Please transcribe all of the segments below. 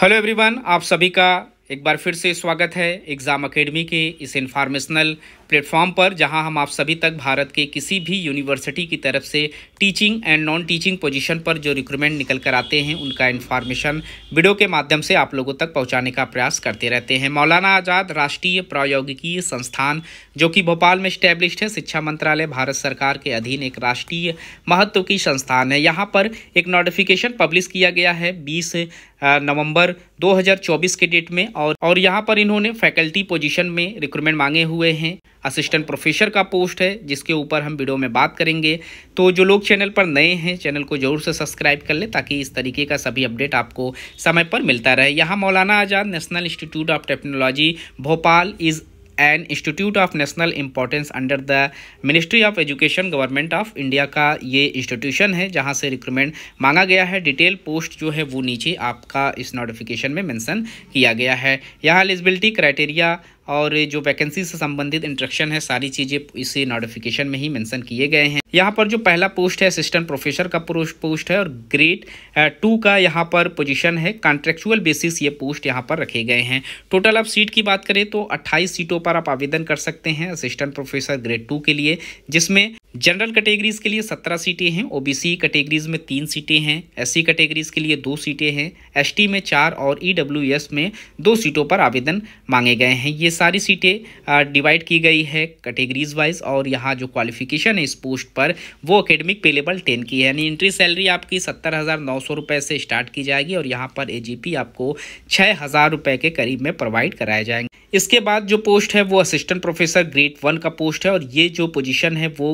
hello everyone आप सभी का एक बार फिर से स्वागत है एग्ज़ाम अकेडमी के इस इन्फॉर्मेशनल प्लेटफॉर्म पर जहां हम आप सभी तक भारत के किसी भी यूनिवर्सिटी की तरफ से teaching and non teaching position पर जो रिक्रूटमेंट निकल कर आते हैं उनका इन्फॉर्मेशन वीडियो के माध्यम से आप लोगों तक पहुंचाने का प्रयास करते रहते हैं मौलाना आज़ाद राष्ट्रीय प्रौद्योगिकी संस्थान जो कि भोपाल में स्टैब्लिश्ड है शिक्षा मंत्रालय भारत सरकार के अधीन एक राष्ट्रीय महत्व की संस्थान है यहाँ पर एक नोटिफिकेशन पब्लिश किया गया है बीस नवम्बर दो के डेट में और और और यहाँ पर इन्होंने फैकल्टी पोजीशन में रिक्रूटमेंट मांगे हुए हैं असिस्टेंट प्रोफेसर का पोस्ट है जिसके ऊपर हम वीडियो में बात करेंगे तो जो लोग चैनल पर नए हैं चैनल को ज़रूर से सब्सक्राइब कर लें ताकि इस तरीके का सभी अपडेट आपको समय पर मिलता रहे यहाँ Maulana Azad national institute of technology Bhopal is and institute of national importance under the ministry of education government of India का ये इंस्टीट्यूशन है जहाँ से रिक्रूटमेंट मांगा गया है डिटेल पोस्ट जो है वो नीचे आपका इस नोटिफिकेशन में मेंशन किया गया है यहाँ एलिजिबिलिटी क्राइटेरिया और जो वैकेंसी से संबंधित इंट्रक्शन है सारी चीज़ें इसे नोटिफिकेशन में ही मेंशन किए गए हैं यहाँ पर जो पहला पोस्ट है असिस्टेंट प्रोफेसर का पोस्ट है और ग्रेड टू का यहाँ पर पोजीशन है कॉन्ट्रेक्चुअल बेसिस ये पोस्ट यहाँ पर रखे गए हैं टोटल आप सीट की बात करें तो 28 सीटों पर आप आवेदन कर सकते हैं असिस्टेंट प्रोफेसर ग्रेड टू के लिए जिसमें जनरल कैटेगरीज के लिए सत्रह सीटें हैं ओबीसी कैटेगरीज में तीन सीटें हैं सी कैटेगरीज के लिए दो सीटें हैं एसटी में चार और ईडब्ल्यूएस e में दो सीटों पर आवेदन मांगे गए हैं ये सारी सीटें डिवाइड की गई है कैटेगरीज वाइज और यहाँ जो क्वालिफिकेशन है इस पोस्ट पर वो अकेडमिक पे लेवल टेन की है यानी एंट्री सैलरी आपकी सत्तर हज़ार नौ सौ रुपये से स्टार्ट की जाएगी और यहाँ पर एजीपी आपको छः हज़ार रुपये के करीब में प्रोवाइड कराए जाएंगे इसके बाद जो पोस्ट है वो असिस्टेंट प्रोफेसर ग्रेड वन का पोस्ट है और ये जो पोजीशन है वो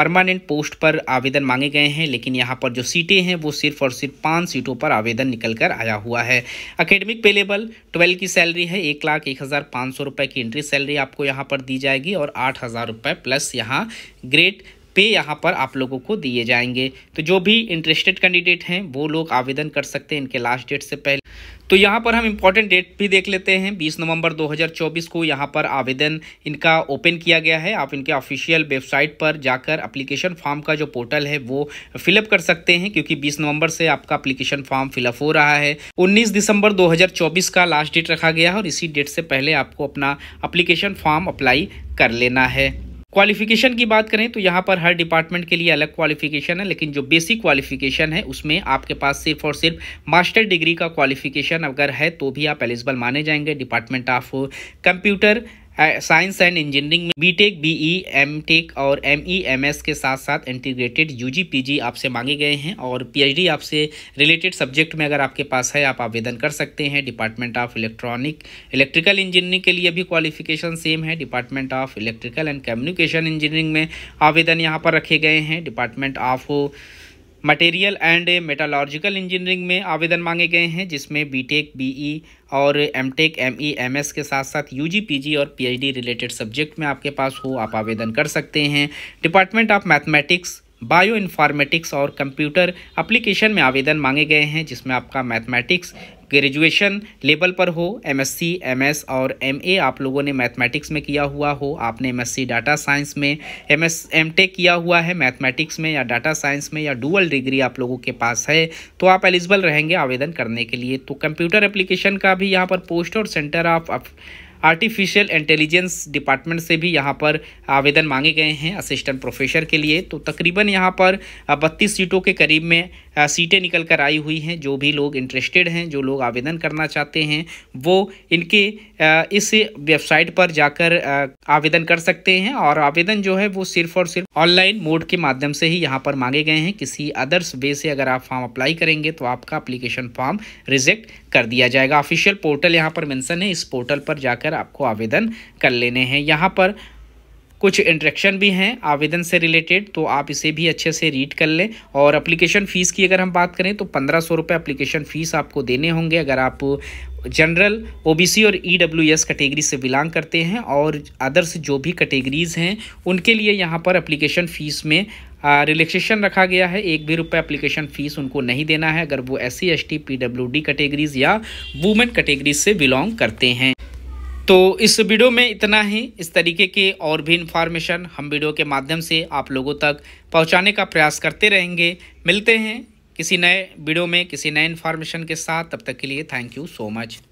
परमानेंट पोस्ट पर आवेदन मांगे गए हैं लेकिन यहाँ पर जो सीटें हैं वो सिर्फ और सिर्फ पाँच सीटों पर आवेदन निकल कर आया हुआ है अकेडमिक पेलेबल ट्वेल्व की सैलरी है एक लाख एक हज़ार पाँच सौ रुपये की एंट्री सैलरी आपको यहाँ पर दी जाएगी और आठ हज़ार रुपये प्लस यहाँ ग्रेड पे यहाँ पर आप लोगों को दिए जाएंगे तो जो भी इंटरेस्टेड कैंडिडेट हैं वो लोग आवेदन कर सकते हैं इनके लास्ट डेट से पहले तो यहाँ पर हम इम्पॉर्टेंट डेट भी देख लेते हैं 20 नवंबर 2024 को यहाँ पर आवेदन इनका ओपन किया गया है आप इनके ऑफिशियल वेबसाइट पर जाकर अप्लीकेशन फॉर्म का जो पोर्टल है वो फिलअप कर सकते हैं क्योंकि 20 नवंबर से आपका अप्लीकेशन फॉर्म फिलअप हो रहा है 19 दिसंबर 2024 का लास्ट डेट रखा गया है और इसी डेट से पहले आपको अपना अप्लीकेशन फॉर्म अप्लाई कर लेना है क्वालिफिकेशन की बात करें तो यहाँ पर हर डिपार्टमेंट के लिए अलग क्वालिफिकेशन है लेकिन जो बेसिक क्वालिफिकेशन है उसमें आपके पास सिर्फ और सिर्फ मास्टर डिग्री का क्वालिफिकेशन अगर है तो भी आप एलिजिबल माने जाएंगे department of computer science and engineering में बीटेक बीई एमटेक और एम एस e के साथ साथ इंटीग्रेटेड यूजी पीजी आपसे मांगे गए हैं और पीएचडी आपसे रिलेटेड सब्जेक्ट में अगर आपके पास है आप आवेदन कर सकते हैं department of electronic electrical engineering के लिए भी क्वालिफिकेशन सेम है department of electrical and communication engineering में आवेदन यहाँ पर रखे गए हैं department of material and metallurgical engineering में आवेदन मांगे गए हैं जिसमें बीटेक बीई e और एमटेक एमई एमएस के साथ साथ यूजी पीजी और पीएचडी रिलेटेड सब्जेक्ट में आपके पास हो आप आवेदन कर सकते हैं department of mathematics bio informatics और कंप्यूटर अप्लीकेशन में आवेदन मांगे गए हैं जिसमें आपका मैथमेटिक्स ग्रेजुएशन लेवल पर हो एमएससी, एमएस और एमए आप लोगों ने मैथमेटिक्स में किया हुआ हो आपने एमएससी डाटा साइंस में एमएस एमटेक किया हुआ है मैथमेटिक्स में या डाटा साइंस में या डुअल डिग्री आप लोगों के पास है तो आप एलिजिबल रहेंगे आवेदन करने के लिए तो कंप्यूटर एप्लीकेशन का भी यहाँ पर पोस्ट और centre of artificial intelligence department से भी यहाँ पर आवेदन मांगे गए हैं असिस्टेंट प्रोफेसर के लिए तो तकरीबन यहाँ पर बत्तीस सीटों के करीब में सीटें निकल कर आई हुई हैं जो भी लोग इंटरेस्टेड हैं जो लोग आवेदन करना चाहते हैं वो इनके इस वेबसाइट पर जाकर आवेदन कर सकते हैं और आवेदन जो है वो सिर्फ और सिर्फ ऑनलाइन मोड के माध्यम से ही यहाँ पर मांगे गए हैं किसी अदर्स वे से अगर आप फॉर्म अप्लाई करेंगे तो आपका अप्लीकेशन फॉर्म रिजेक्ट कर दिया जाएगा ऑफिशियल पोर्टल यहाँ पर मैंसन है इस पोर्टल पर जाकर आपको आवेदन कर लेने हैं यहाँ पर कुछ इंट्रेक्शन भी हैं आवेदन से रिलेटेड तो आप इसे भी अच्छे से रीड कर लें और अप्लीकेशन फ़ीस की अगर हम बात करें तो पंद्रह सौ रुपये अप्लीकेशन फ़ीस आपको देने होंगे अगर आप जनरल ओबीसी और ईडब्ल्यूएस e कैटेगरी से बिलोंग करते हैं और अदर्स जो भी कैटेगरीज़ हैं उनके लिए यहाँ पर अप्लीकेशन फ़ीस में रिलैक्सेशन रखा गया है एक भी रुपये एप्लीकेशन फ़ीस उनको नहीं देना है अगर वो S C S T P W D categories या वुमेन कैटेगरीज से बिलोंग करते हैं तो इस वीडियो में इतना ही इस तरीके के और भी इन्फॉर्मेशन हम वीडियो के माध्यम से आप लोगों तक पहुंचाने का प्रयास करते रहेंगे मिलते हैं किसी नए वीडियो में किसी नए इन्फॉर्मेशन के साथ तब तक के लिए थैंक यू सो मच